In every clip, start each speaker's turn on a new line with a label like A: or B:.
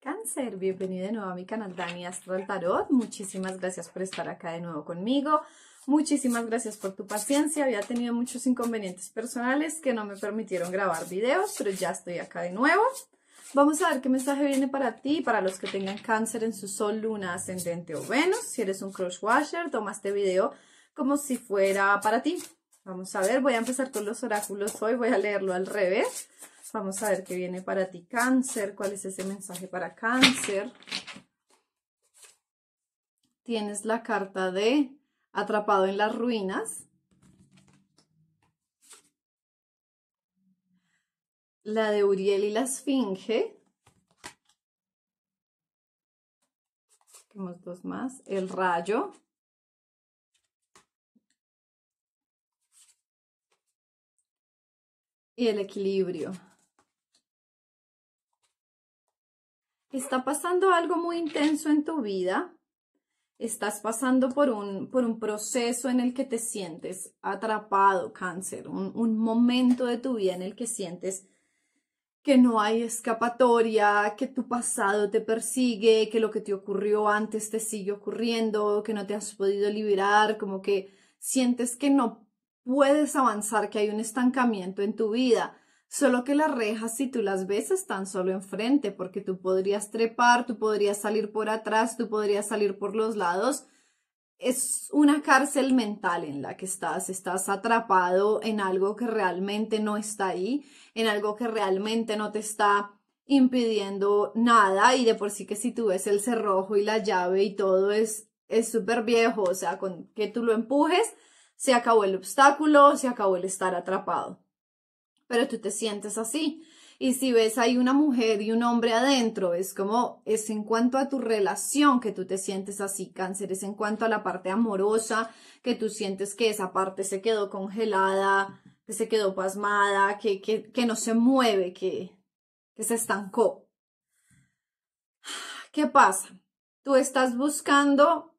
A: Cáncer, bienvenido de nuevo a mi canal Dani Astral Tarot. Muchísimas gracias por estar acá de nuevo conmigo. Muchísimas gracias por tu paciencia. Había tenido muchos inconvenientes personales que no me permitieron grabar videos, pero ya estoy acá de nuevo. Vamos a ver qué mensaje viene para ti, para los que tengan cáncer en su sol, luna, ascendente o Venus. Si eres un crush washer, toma este video como si fuera para ti. Vamos a ver, voy a empezar con los oráculos hoy, voy a leerlo al revés Vamos a ver qué viene para ti cáncer, cuál es ese mensaje para cáncer. Tienes la carta de atrapado en las ruinas. La de Uriel y la Esfinge. Tenemos dos más. El rayo. Y el equilibrio. está pasando algo muy intenso en tu vida, estás pasando por un, por un proceso en el que te sientes atrapado, cáncer, un, un momento de tu vida en el que sientes que no hay escapatoria, que tu pasado te persigue, que lo que te ocurrió antes te sigue ocurriendo, que no te has podido liberar, como que sientes que no puedes avanzar, que hay un estancamiento en tu vida. Solo que las rejas, si tú las ves, están solo enfrente, porque tú podrías trepar, tú podrías salir por atrás, tú podrías salir por los lados. Es una cárcel mental en la que estás, estás atrapado en algo que realmente no está ahí, en algo que realmente no te está impidiendo nada y de por sí que si tú ves el cerrojo y la llave y todo es es súper viejo, o sea, con que tú lo empujes, se acabó el obstáculo, se acabó el estar atrapado pero tú te sientes así. Y si ves ahí una mujer y un hombre adentro, es como, es en cuanto a tu relación que tú te sientes así, cáncer, es en cuanto a la parte amorosa, que tú sientes que esa parte se quedó congelada, que se quedó pasmada, que, que, que no se mueve, que, que se estancó. ¿Qué pasa? Tú estás buscando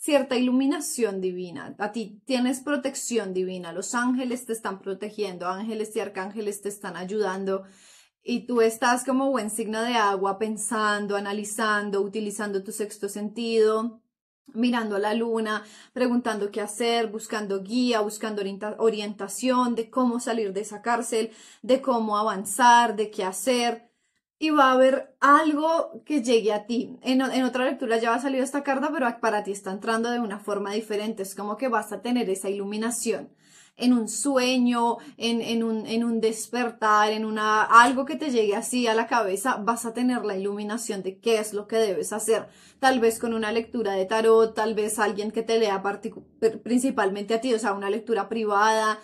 A: cierta iluminación divina. A ti tienes protección divina. Los ángeles te están protegiendo, ángeles y arcángeles te están ayudando. Y tú estás como buen signo de agua, pensando, analizando, utilizando tu sexto sentido, mirando a la luna, preguntando qué hacer, buscando guía, buscando orientación de cómo salir de esa cárcel, de cómo avanzar, de qué hacer y va a haber algo que llegue a ti. En, otra lectura ya ha salido esta carta, pero para ti está entrando de una forma diferente. Es como que vas a tener esa iluminación en un sueño, en, un, en un, despertar, en una, algo que te llegue así a la cabeza, vas a tener la iluminación de qué es lo que debes hacer. Tal vez con una lectura de tarot, tal vez alguien que te lea principalmente a ti, o sea, una lectura privada,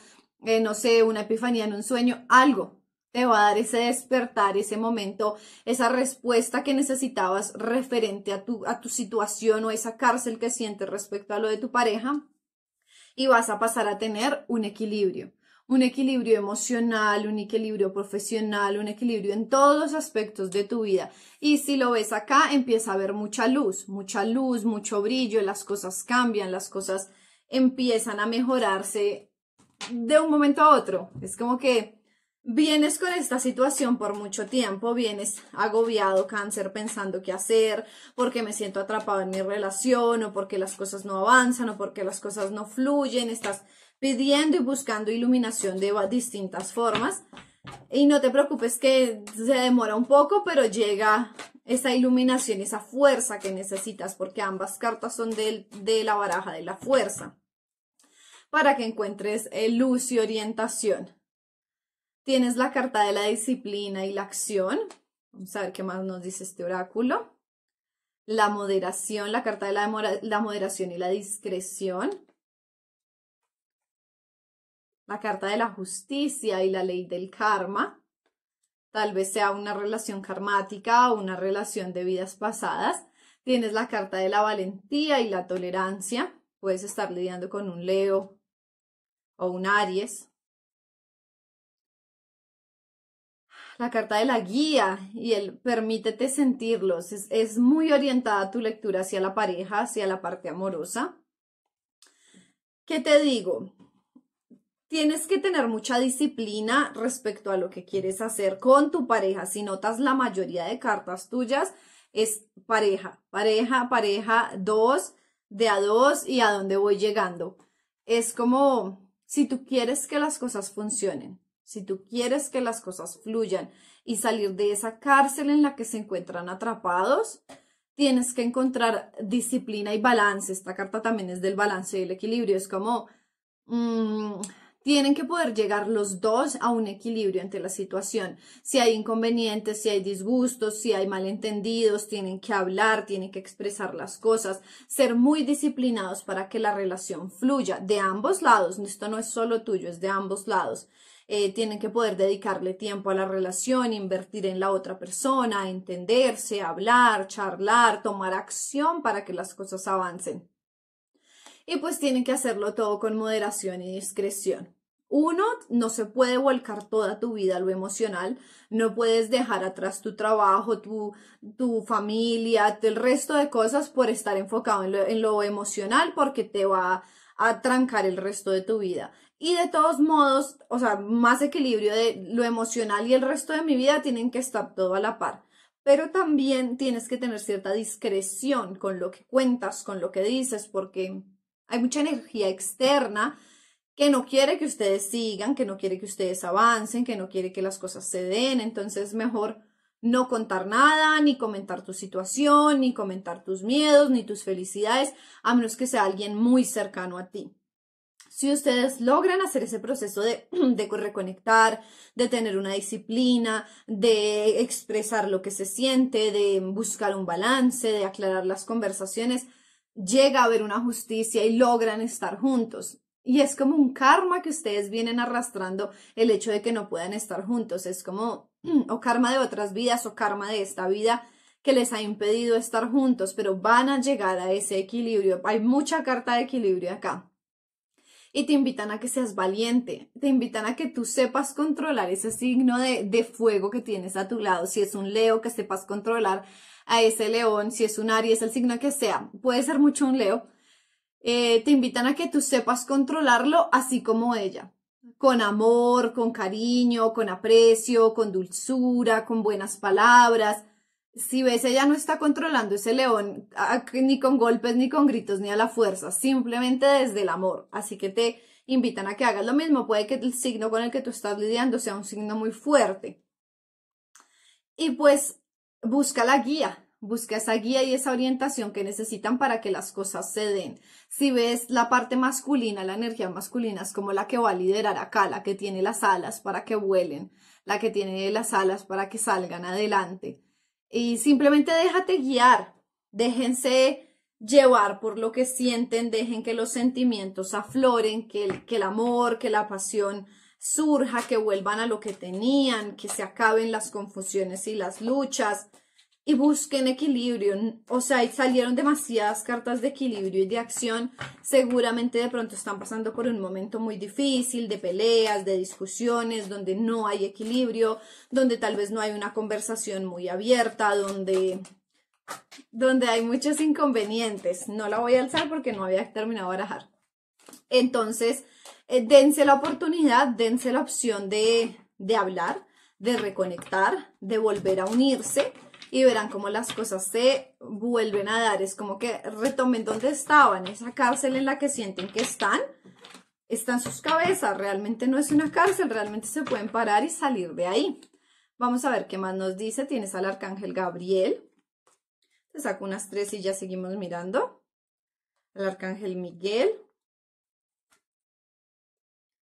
A: eh, no sé, una epifanía en un sueño, algo te va a dar ese despertar, ese momento, esa respuesta que necesitabas referente a tu, a tu situación o esa cárcel que sientes respecto a lo de tu pareja y vas a pasar a tener un equilibrio, un equilibrio emocional, un equilibrio profesional, un equilibrio en todos los aspectos de tu vida. Y si lo ves acá, empieza a haber mucha luz, mucha luz, mucho brillo, las cosas cambian, las cosas empiezan a mejorarse de un momento a otro. Es como que vienes con esta situación por mucho tiempo, vienes agobiado, cáncer, pensando qué hacer, porque me siento atrapado en mi relación, o porque las cosas no avanzan, o porque las cosas no fluyen, estás pidiendo y buscando iluminación de distintas formas. Y no te preocupes que se demora un poco, pero llega esa iluminación, esa fuerza que necesitas, porque ambas cartas son de, de la baraja de la fuerza, para que encuentres eh, luz y orientación. Tienes la carta de la disciplina y la acción. Vamos a ver qué más nos dice este oráculo. La moderación, la carta de la, moderación y la discreción. La carta de la justicia y la ley del karma. Tal vez sea una relación karmática o una relación de vidas pasadas. Tienes la carta de la valentía y la tolerancia. Puedes estar lidiando con un Leo o un Aries. la carta de la guía y el permítete sentirlos. Es, muy orientada tu lectura hacia la pareja, hacia la parte amorosa. ¿Qué te digo? Tienes que tener mucha disciplina respecto a lo que quieres hacer con tu pareja. Si notas la mayoría de cartas tuyas, es pareja, pareja, pareja, dos, de a dos y a dónde voy llegando. Es como si tú quieres que las cosas funcionen si tú quieres que las cosas fluyan y salir de esa cárcel en la que se encuentran atrapados, tienes que encontrar disciplina y balance. Esta carta también es del balance y el equilibrio. Es como, mm, tienen que poder llegar los dos a un equilibrio ante la situación. Si hay inconvenientes, si hay disgustos, si hay malentendidos, tienen que hablar, tienen que expresar las cosas, ser muy disciplinados para que la relación fluya de ambos lados. Esto no es solo tuyo, es de ambos lados. Eh, tienen que poder dedicarle tiempo a la relación, invertir en la otra persona, entenderse, hablar, charlar, tomar acción para que las cosas avancen. Y pues tienen que hacerlo todo con moderación y discreción. Uno, no se puede volcar toda tu vida a lo emocional, no puedes dejar atrás tu trabajo, tu, tu familia, el resto de cosas por estar enfocado en lo, en lo emocional porque te va a trancar el resto de tu vida. Y de todos modos, o sea, más equilibrio de lo emocional y el resto de mi vida tienen que estar todo a la par. Pero también tienes que tener cierta discreción con lo que cuentas, con lo que dices, porque hay mucha energía externa que no quiere que ustedes sigan, que no quiere que ustedes avancen, que no quiere que las cosas se den, entonces mejor no contar nada, ni comentar tu situación, ni comentar tus miedos, ni tus felicidades, a menos que sea alguien muy cercano a ti. Si ustedes logran hacer ese proceso de, de reconectar, de tener una disciplina, de expresar lo que se siente, de buscar un balance, de aclarar las conversaciones, llega a haber una justicia y logran estar juntos. Y es como un karma que ustedes vienen arrastrando el hecho de que no puedan estar juntos. Es como o karma de otras vidas o karma de esta vida que les ha impedido estar juntos, pero van a llegar a ese equilibrio. Hay mucha carta de equilibrio acá. Y te invitan a que seas valiente, te invitan a que tú sepas controlar ese signo de, fuego que tienes a tu lado. Si es un Leo, que sepas controlar a ese león, si es un Aries, el signo que sea. Puede ser mucho un Leo, eh, te invitan a que tú sepas controlarlo así como ella, con amor, con cariño, con aprecio, con dulzura, con buenas palabras. Si ves, ella no está controlando ese león ni con golpes, ni con gritos, ni a la fuerza, simplemente desde el amor. Así que te invitan a que hagas lo mismo. Puede que el signo con el que tú estás lidiando sea un signo muy fuerte. Y pues busca la guía, busca esa guía y esa orientación que necesitan para que las cosas se den. Si ves la parte masculina, la energía masculina es como la que va a liderar acá, la que tiene las alas para que vuelen, la que tiene las alas para que salgan adelante. Y simplemente déjate guiar, déjense llevar por lo que sienten, dejen que los sentimientos afloren, que el, que el amor, que la pasión surja, que vuelvan a lo que tenían, que se acaben las confusiones y las luchas y busquen equilibrio. O sea, salieron demasiadas cartas de equilibrio y de acción. Seguramente de pronto están pasando por un momento muy difícil, de peleas, de discusiones, donde no hay equilibrio, donde tal vez no hay una conversación muy abierta, donde, donde hay muchos inconvenientes. No la voy a alzar porque no había terminado de barajar. Entonces, eh, dense la oportunidad, dense la opción de, de hablar, de reconectar, de volver a unirse y verán cómo las cosas se vuelven a dar. Es como que retomen donde estaban, esa cárcel en la que sienten que están, están sus cabezas, realmente no es una cárcel, realmente se pueden parar y salir de ahí. Vamos a ver qué más nos dice. Tienes al arcángel Gabriel. Te saco unas tres y ya seguimos mirando. El arcángel Miguel.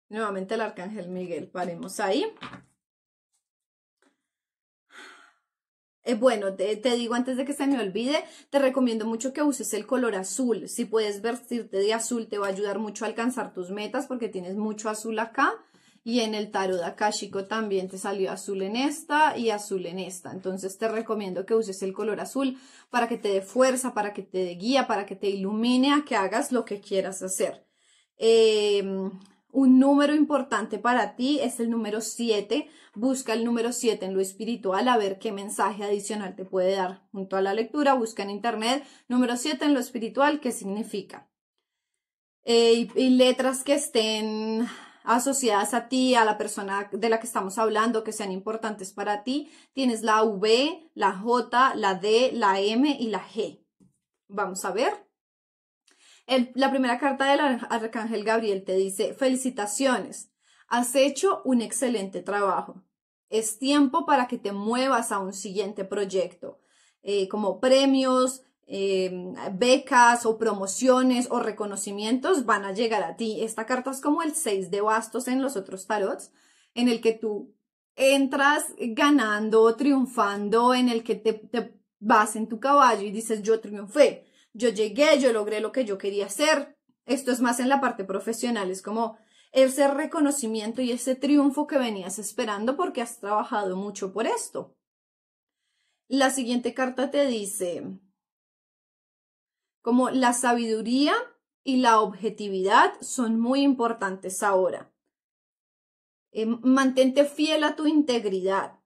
A: Nuevamente el arcángel Miguel. Paremos ahí. Eh, bueno, te, digo antes de que se me olvide, te recomiendo mucho que uses el color azul. Si puedes vestirte de azul, te va a ayudar mucho a alcanzar tus metas porque tienes mucho azul acá. Y en el tarot chico, también te salió azul en esta y azul en esta. Entonces te recomiendo que uses el color azul para que te dé fuerza, para que te dé guía, para que te ilumine a que hagas lo que quieras hacer. Eh, un número importante para ti es el número 7. Busca el número 7 en lo espiritual a ver qué mensaje adicional te puede dar junto a la lectura. Busca en internet número 7 en lo espiritual, qué significa. Eh, y letras que estén asociadas a ti, a la persona de la que estamos hablando, que sean importantes para ti. Tienes la V, la J, la D, la M y la G. Vamos a ver la primera carta del arcángel Gabriel te dice, felicitaciones, has hecho un excelente trabajo. Es tiempo para que te muevas a un siguiente proyecto, eh, como premios, eh, becas o promociones o reconocimientos van a llegar a ti. Esta carta es como el 6 de bastos en los otros tarots, en el que tú entras ganando, triunfando, en el que te vas en tu caballo y dices yo triunfé yo llegué, yo logré lo que yo quería hacer. Esto es más en la parte profesional, es como ese reconocimiento y ese triunfo que venías esperando porque has trabajado mucho por esto. La siguiente carta te dice como la sabiduría y la objetividad son muy importantes ahora. Em, mantente fiel a tu integridad.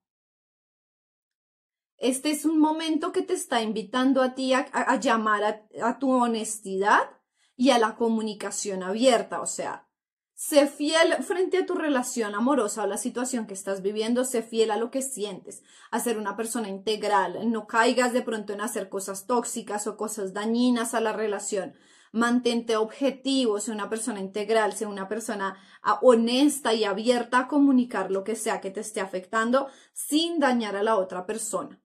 A: Este es un momento que te está invitando a ti a, llamar a, tu honestidad y a la comunicación abierta, o sea, Sé fiel frente a tu relación amorosa o la situación que estás viviendo, sé fiel a lo que sientes, a ser una persona integral, no caigas de pronto en hacer cosas tóxicas o cosas dañinas a la relación. Mantente objetivo, sé una persona integral, sé una persona ah, honesta y abierta a comunicar lo que sea que te esté afectando sin dañar a la otra persona.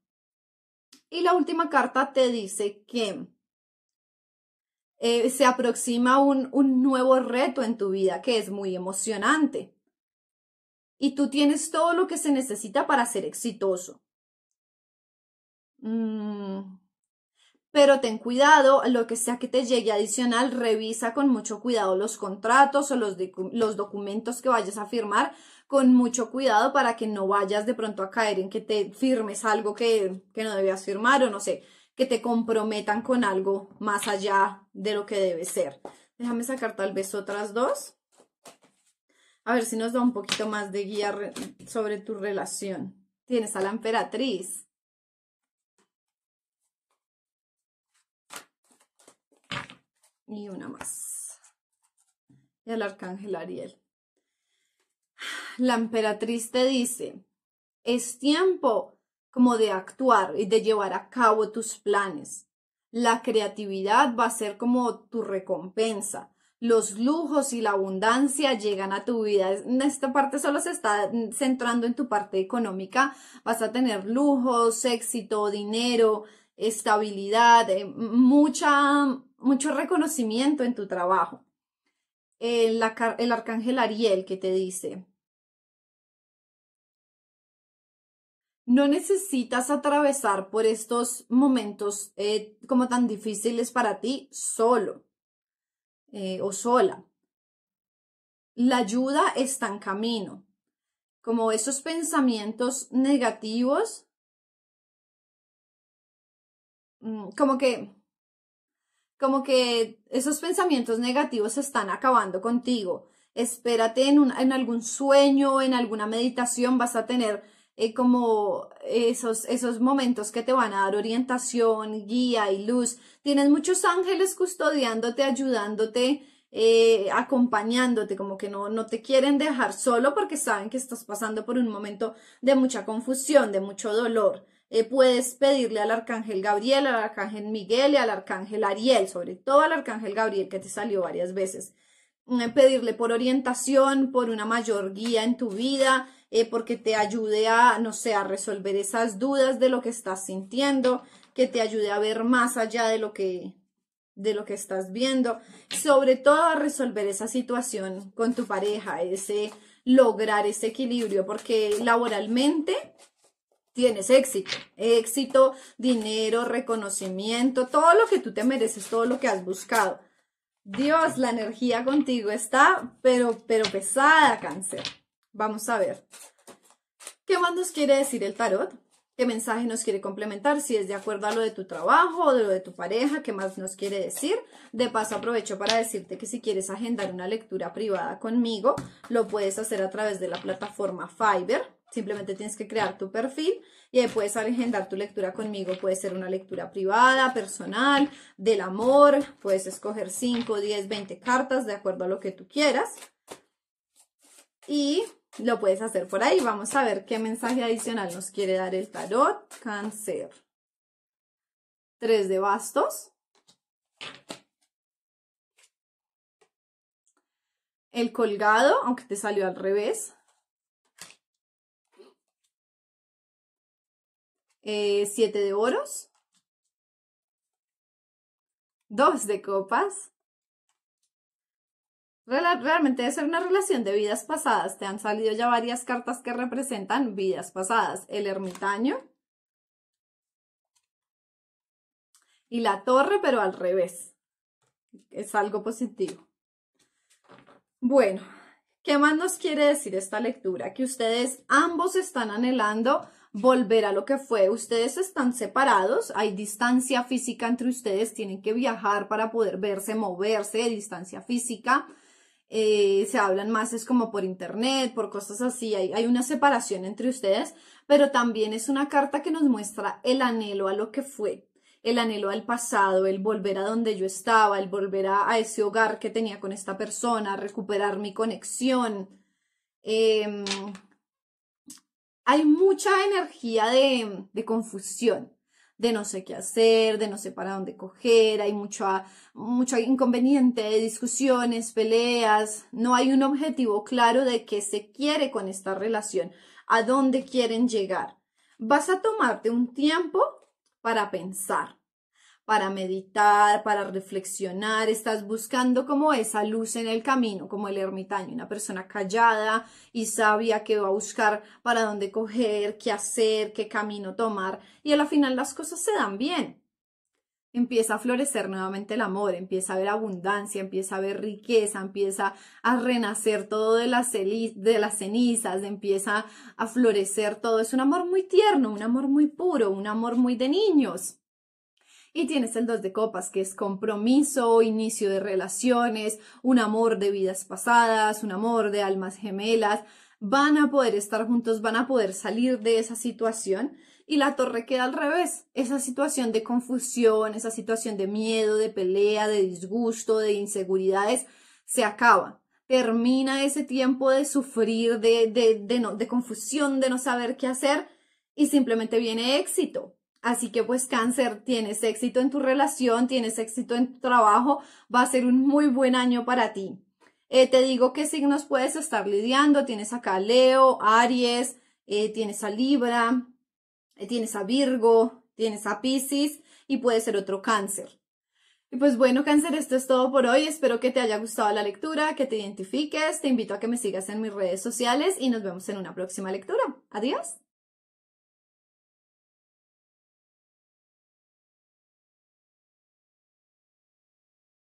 A: Y la última carta te dice que eh, se aproxima un, un nuevo reto en tu vida que es muy emocionante. Y tú tienes todo lo que se necesita para ser exitoso. Mm, pero ten cuidado, lo que sea que te llegue adicional, revisa con mucho cuidado los contratos o los, documentos que vayas a firmar con mucho cuidado para que no vayas de pronto a caer en que te firmes algo que, que no debías firmar o no sé, que te comprometan con algo más allá de lo que debe ser. Déjame sacar tal vez otras dos. A ver si nos da un poquito más de guía sobre tu relación. Tienes a la emperatriz. y una más. Y al arcángel Ariel. La emperatriz te dice, es tiempo como de actuar y de llevar a cabo tus planes. La creatividad va a ser como tu recompensa. Los lujos y la abundancia llegan a tu vida. En esta parte solo se está centrando en tu parte económica. Vas a tener lujos, éxito, dinero, estabilidad, eh, mucha mucho reconocimiento en tu trabajo. El, el arcángel Ariel que te dice, no necesitas atravesar por estos momentos eh, como tan difíciles para ti solo eh, o sola. La ayuda está en camino. Como esos pensamientos negativos, mm, como que como que esos pensamientos negativos se están acabando contigo. Espérate en, en algún sueño, en alguna meditación, vas a tener eh, como esos, momentos que te van a dar orientación, guía y luz. Tienes muchos ángeles custodiándote, ayudándote, eh, acompañándote, como que no, no te quieren dejar solo porque saben que estás pasando por un momento de mucha confusión, de mucho dolor. Eh, puedes pedirle al arcángel Gabriel, al arcángel Miguel y al arcángel Ariel, sobre todo al arcángel Gabriel que te salió varias veces. Mm, eh, pedirle por orientación, por una mayor guía en tu vida, eh, porque te ayude a, no sé, a resolver esas dudas de lo que estás sintiendo, que te ayude a ver más allá de lo que de lo que estás viendo, sobre todo a resolver esa situación con tu pareja, ese lograr ese equilibrio, porque laboralmente tienes éxito, éxito, dinero, reconocimiento, todo lo que tú te mereces, todo lo que has buscado. Dios, la energía contigo está, pero, pero pesada, cáncer. Vamos a ver. ¿Qué más nos quiere decir el tarot? ¿Qué mensaje nos quiere complementar? Si es de acuerdo a lo de tu trabajo o de lo de tu pareja, ¿qué más nos quiere decir? De paso, aprovecho para decirte que si quieres agendar una lectura privada conmigo, lo puedes hacer a través de la plataforma Fiverr Simplemente tienes que crear tu perfil y ahí puedes agendar tu lectura conmigo. Puede ser una lectura privada, personal, del amor. Puedes escoger 5, 10, 20 cartas de acuerdo a lo que tú quieras. Y lo puedes hacer por ahí. Vamos a ver qué mensaje adicional nos quiere dar el tarot. Cáncer. Tres de bastos. El colgado, aunque te salió al revés. Eh, siete de oros, dos de copas. Realmente debe ser una relación de vidas pasadas. Te han salido ya varias cartas que representan vidas pasadas. El ermitaño y la torre, pero al revés. Es algo positivo. Bueno, ¿qué más nos quiere decir esta lectura? Que ustedes ambos están anhelando volver a lo que fue. Ustedes están separados, hay distancia física entre ustedes, tienen que viajar para poder verse, moverse, distancia física. Eh, se hablan más es como por internet, por cosas así, hay, una separación entre ustedes, pero también es una carta que nos muestra el anhelo a lo que fue, el anhelo al pasado, el volver a donde yo estaba, el volver a, a ese hogar que tenía con esta persona, recuperar mi conexión. Em, hay mucha energía de, confusión, de no sé qué hacer, de no sé para dónde coger, hay mucha, mucho inconveniente discusiones, peleas, no hay un objetivo claro de qué se quiere con esta relación, a dónde quieren llegar. Vas a tomarte un tiempo para pensar, para meditar, para reflexionar, estás buscando como esa luz en el camino, como el ermitaño, una persona callada y sabia que va a buscar para dónde coger, qué hacer, qué camino tomar, y a la final las cosas se dan bien. Empieza a florecer nuevamente el amor, empieza a haber abundancia, empieza a haber riqueza, empieza a renacer todo de las cenizas, empieza a florecer todo. Es un amor muy tierno, un amor muy puro, un amor muy de niños. Y tienes el dos de copas, que es compromiso, inicio de relaciones, un amor de vidas pasadas, un amor de almas gemelas. Van a poder estar juntos, van a poder salir de esa situación. Y la torre queda al revés. Esa situación de confusión, esa situación de miedo, de pelea, de disgusto, de inseguridades, se acaba. Termina ese tiempo de sufrir, de, de, de, de confusión, de no saber qué hacer. Y simplemente viene éxito, Así que pues cáncer, tienes éxito en tu relación, tienes éxito en tu trabajo, va a ser un muy buen año para ti. Eh, te digo qué signos puedes estar lidiando, tienes acá Leo, Aries, eh, tienes a Libra, eh, tienes a Virgo, tienes a Pisces y puede ser otro cáncer. Y pues bueno, cáncer, esto es todo por hoy. Espero que te haya gustado la lectura, que te identifiques. Te invito a que me sigas en mis redes sociales y nos vemos en una próxima lectura. Adiós.